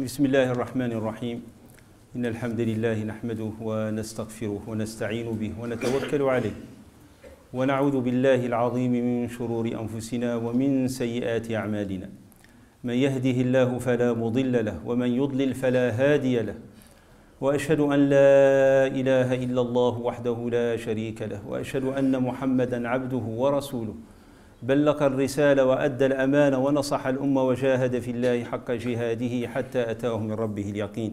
بسم الله الرحمن الرحيم إن الحمد لله نحمده ونستغفره ونستعين به ونتوكل عليه ونعوذ بالله العظيم من شرور أنفسنا ومن سيئات أعمالنا من يهده الله فلا مضل له ومن يضلل فلا هادي له واشهد ان لا اله الا الله وحده لا شريك له واشهد ان محمدا عبده ورسوله بلغ الرسالة وأدى الأمانة ونصح الأمة وجاهد في الله حق جهاده حتى أتاه من ربه اليقين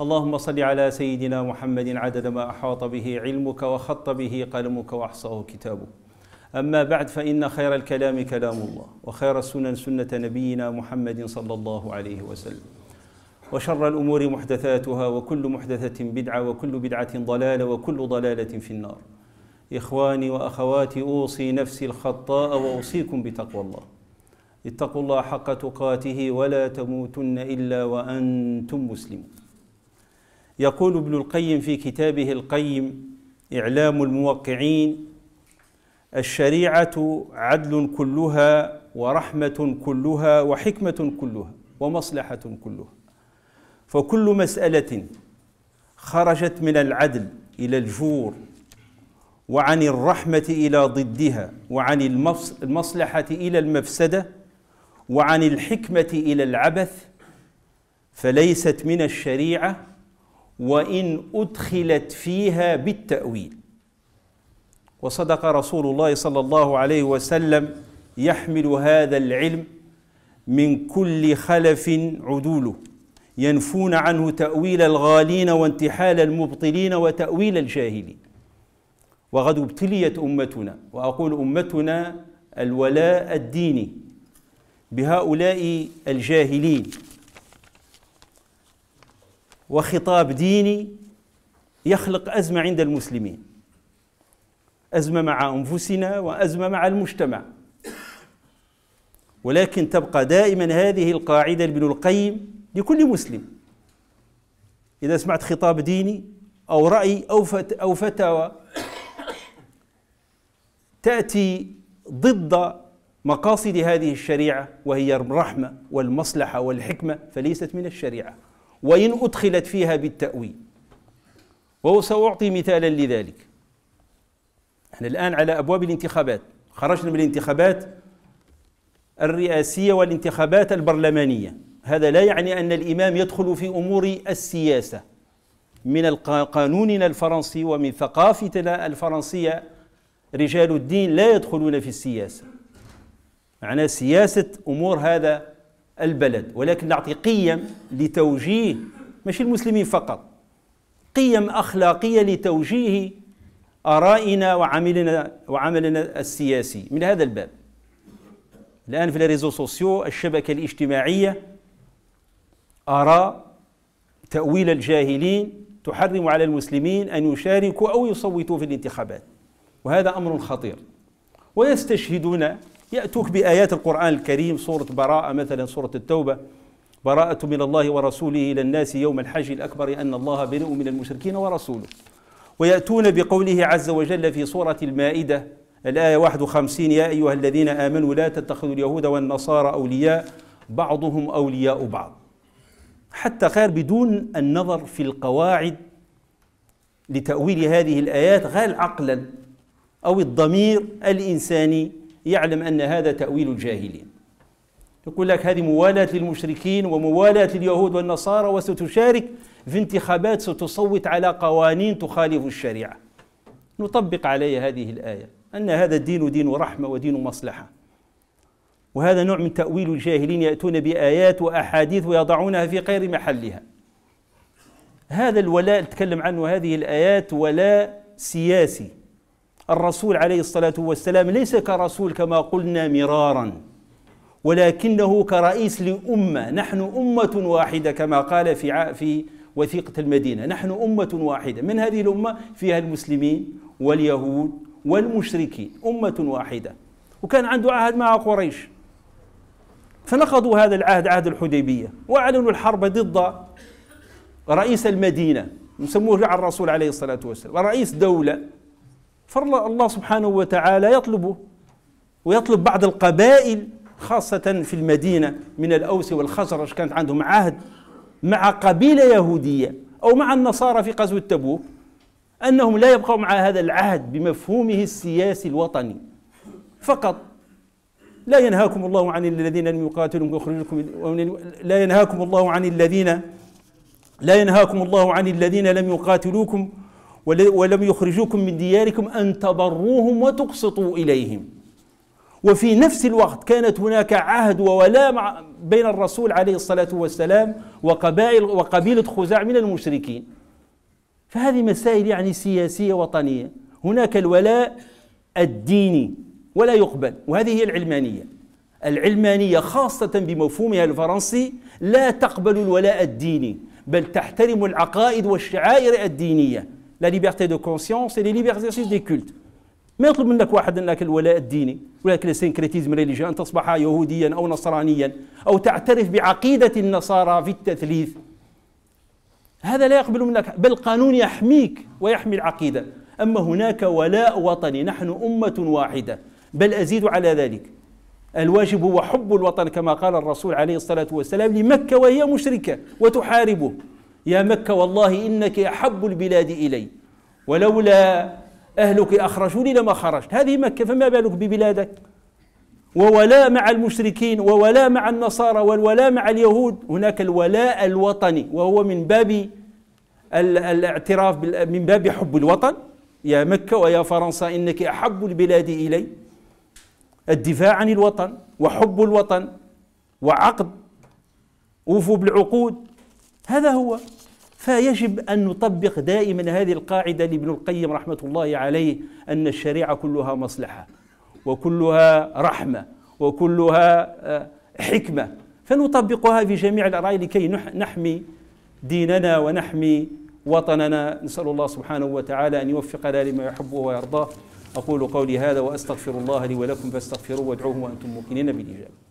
اللهم صل على سيدنا محمد عدد ما أحاط به علمك وخط به قلمك وأحصاه كتابك أما بعد فإن خير الكلام كلام الله وخير السنن سنة نبينا محمد صلى الله عليه وسلم وشر الأمور محدثاتها وكل محدثة بدعة وكل بدعة ضلالة وكل ضلالة في النار إخواني وأخواتي أوصي نفسي الخطاء وأوصيكم بتقوى الله اتقوا الله حق تقاته ولا تموتن إلا وأنتم مسلمون يقول ابن القيم في كتابه القيم إعلام الموقعين الشريعة عدل كلها ورحمة كلها وحكمة كلها ومصلحة كلها فكل مسألة خرجت من العدل إلى الجور وعن الرحمة إلى ضدها وعن المصلحة إلى المفسدة وعن الحكمة إلى العبث فليست من الشريعة وإن أدخلت فيها بالتأويل وصدق رسول الله صلى الله عليه وسلم يحمل هذا العلم من كل خلف عدوله ينفون عنه تأويل الغالين وانتحال المبطلين وتأويل الجاهلين وقد ابتليت امتنا واقول امتنا الولاء الديني بهؤلاء الجاهلين وخطاب ديني يخلق ازمه عند المسلمين ازمه مع انفسنا وازمه مع المجتمع ولكن تبقى دائما هذه القاعده لابن القيم لكل مسلم اذا سمعت خطاب ديني او راي او فتاوى تأتي ضد مقاصد هذه الشريعة وهي الرحمة والمصلحة والحكمة فليست من الشريعة وإن أدخلت فيها بالتأويل وسأعطي مثالا لذلك احنا الآن على أبواب الانتخابات خرجنا من الانتخابات الرئاسية والانتخابات البرلمانية هذا لا يعني أن الإمام يدخل في أمور السياسة من قانوننا الفرنسي ومن ثقافتنا الفرنسية رجال الدين لا يدخلون في السياسة معناه سياسة أمور هذا البلد ولكن نعطي قيم لتوجيه مش المسلمين فقط قيم أخلاقية لتوجيه آرائنا وعملنا وعملنا السياسي من هذا الباب الآن في الريزو سوسيو الشبكة الاجتماعية آراء تأويل الجاهلين تحرم على المسلمين أن يشاركوا أو يصوتوا في الانتخابات وهذا أمر خطير ويستشهدون يأتوك بآيات القرآن الكريم سورة براءة مثلا سورة التوبة براءة من الله ورسوله إلى الناس يوم الحج الأكبر أن الله بريء من المشركين ورسوله ويأتون بقوله عز وجل في سورة المائدة الآية 51 يا أيها الذين آمنوا لا تتخذوا اليهود والنصارى أولياء بعضهم أولياء بعض حتى غير بدون النظر في القواعد لتأويل هذه الآيات غير عقلا أو الضمير الإنساني يعلم أن هذا تأويل الجاهلين يقول لك هذه موالاة للمشركين وموالاة لليهود والنصارى وستشارك في انتخابات ستصوت على قوانين تخالف الشريعة نطبق عليه هذه الآية أن هذا الدين دين رحمة ودين مصلحة وهذا نوع من تأويل الجاهلين يأتون بآيات وأحاديث ويضعونها في غير محلها هذا الولاء تكلم عنه هذه الآيات ولاء سياسي الرسول عليه الصلاة والسلام ليس كرسول كما قلنا مرارا ولكنه كرئيس لأمة نحن أمة واحدة كما قال في في وثيقة المدينة نحن أمة واحدة من هذه الأمة فيها المسلمين واليهود والمشركين أمة واحدة وكان عنده عهد مع قريش فنقضوا هذا العهد عهد الحديبية وأعلنوا الحرب ضد رئيس المدينة يسموه على الرسول عليه الصلاة والسلام ورئيس دولة فالله سبحانه وتعالى يطلبه ويطلب بعض القبائل خاصة في المدينة من الأوس والخزرج كانت عندهم عهد مع قبيلة يهودية أو مع النصارى في غزوة تبوك أنهم لا يبقوا مع هذا العهد بمفهومه السياسي الوطني فقط لا ينهاكم الله عن الذين لم يقاتلوكم ويخرجكم لا ينهاكم الله عن الذين لا ينهاكم الله عن الذين لم يقاتلوكم ولم يخرجوكم من دياركم أن تبروهم وتقسطوا إليهم وفي نفس الوقت كانت هناك عهد وولاء بين الرسول عليه الصلاة والسلام وقبائل وقبيلة خزاع من المشركين فهذه مسائل يعني سياسية وطنية هناك الولاء الديني ولا يقبل وهذه هي العلمانية العلمانية خاصة بمفهومها الفرنسي لا تقبل الولاء الديني بل تحترم العقائد والشعائر الدينيه لا ليبرتي دو كونسيونس اي ليبرتي دي كولت ما يطلب منك واحد انك الولاء الديني ولا السينكريتيزم ريليجي ان تصبح يهوديا او نصرانيا او تعترف بعقيده النصارى في التثليث هذا لا يقبل منك بل قانون يحميك ويحمي العقيده اما هناك ولاء وطني نحن امه واحده بل ازيد على ذلك الواجب هو حب الوطن كما قال الرسول عليه الصلاه والسلام لمكه وهي مشركه وتحاربه يا مكة والله إنك أحب البلاد إلي ولولا أهلك أخرجوني لما خرجت هذه مكة فما بالك ببلادك وولاء مع المشركين وولاء مع النصارى والولاء مع اليهود هناك الولاء الوطني وهو من باب الاعتراف من باب حب الوطن يا مكة ويا فرنسا إنك أحب البلاد إلي الدفاع عن الوطن وحب الوطن وعقد أوفوا بالعقود هذا هو فيجب أن نطبق دائما هذه القاعدة لابن القيم رحمة الله عليه أن الشريعة كلها مصلحة وكلها رحمة وكلها آه، حكمة فنطبقها في جميع الأرائي لكي نحمي ديننا ونحمي وطننا نسأل الله سبحانه وتعالى أن يوفقنا لما يحبه ويرضاه أقول قولي هذا وأستغفر الله لي ولكم فاستغفروه وادعوه وأنتم موقنين بالإجابة